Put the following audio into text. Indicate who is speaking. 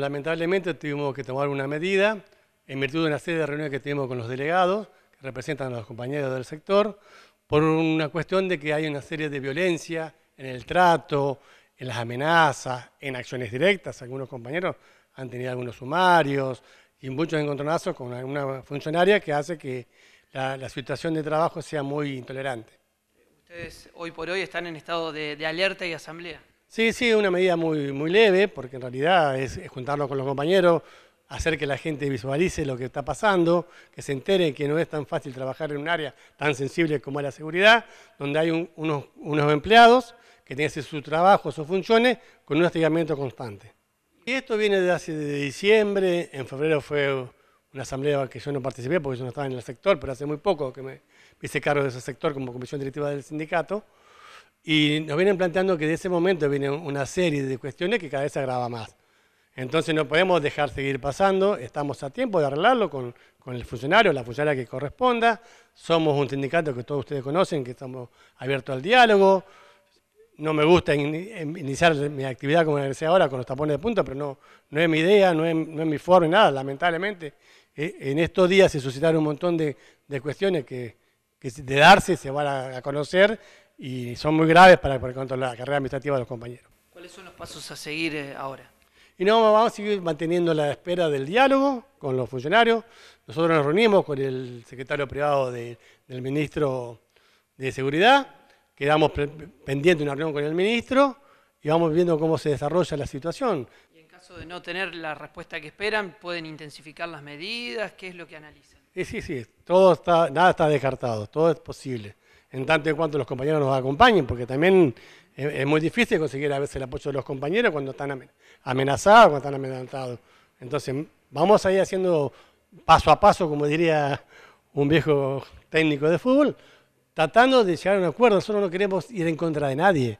Speaker 1: lamentablemente tuvimos que tomar una medida en virtud de una serie de reuniones que tuvimos con los delegados, que representan a los compañeros del sector, por una cuestión de que hay una serie de violencia en el trato, en las amenazas, en acciones directas. Algunos compañeros han tenido algunos sumarios y muchos encontronazos con una funcionaria que hace que la, situación de trabajo sea muy intolerante.
Speaker 2: ¿Ustedes hoy por hoy están en estado de alerta y asamblea?
Speaker 1: Sí, sí, una medida muy, muy leve, porque en realidad es, juntarlo con los compañeros, hacer que la gente visualice lo que está pasando, que se entere que no es tan fácil trabajar en un área tan sensible como es la seguridad, donde hay unos, empleados que tienen que hacer su trabajo, sus funciones, con un hostigamiento constante. Y esto viene desde hace diciembre, en febrero fue una asamblea que yo no participé porque yo no estaba en el sector, pero hace muy poco que me hice cargo de ese sector como comisión directiva del sindicato, y nos vienen planteando que de ese momento viene una serie de cuestiones que cada vez se agrava más. Entonces no podemos dejar seguir pasando, estamos a tiempo de arreglarlo con, el funcionario, la funcionaria que corresponda. Somos un sindicato que todos ustedes conocen, que estamos abiertos al diálogo. No me gusta iniciar mi actividad como decía ahora con los tapones de punta, pero no, no es mi idea, no es, no es mi forma, nada. Lamentablemente, e, en estos días se suscitaron un montón de, de cuestiones que, de darse se van a, conocer y son muy graves para, la carrera administrativa de los compañeros.
Speaker 2: ¿Cuáles son los pasos a seguir eh, ahora?
Speaker 1: Y no, vamos a seguir manteniendo la espera del diálogo con los funcionarios. Nosotros nos reunimos con el secretario privado del ministro de Seguridad, quedamos pendiente una reunión con el ministro y vamos viendo cómo se desarrolla la situación.
Speaker 2: Y en caso de no tener la respuesta que esperan, ¿pueden intensificar las medidas? ¿Qué es lo que analizan?
Speaker 1: Sí, sí, sí, todo nada está descartado, todo es posible. En tanto en cuanto los compañeros nos acompañen, porque también es, muy difícil conseguir a veces el apoyo de los compañeros cuando están amenazados, cuando están amenazados. Entonces, vamos a ir haciendo paso a paso, como diría un viejo técnico de fútbol, tratando de llegar a un acuerdo. Nosotros no queremos ir en contra de nadie.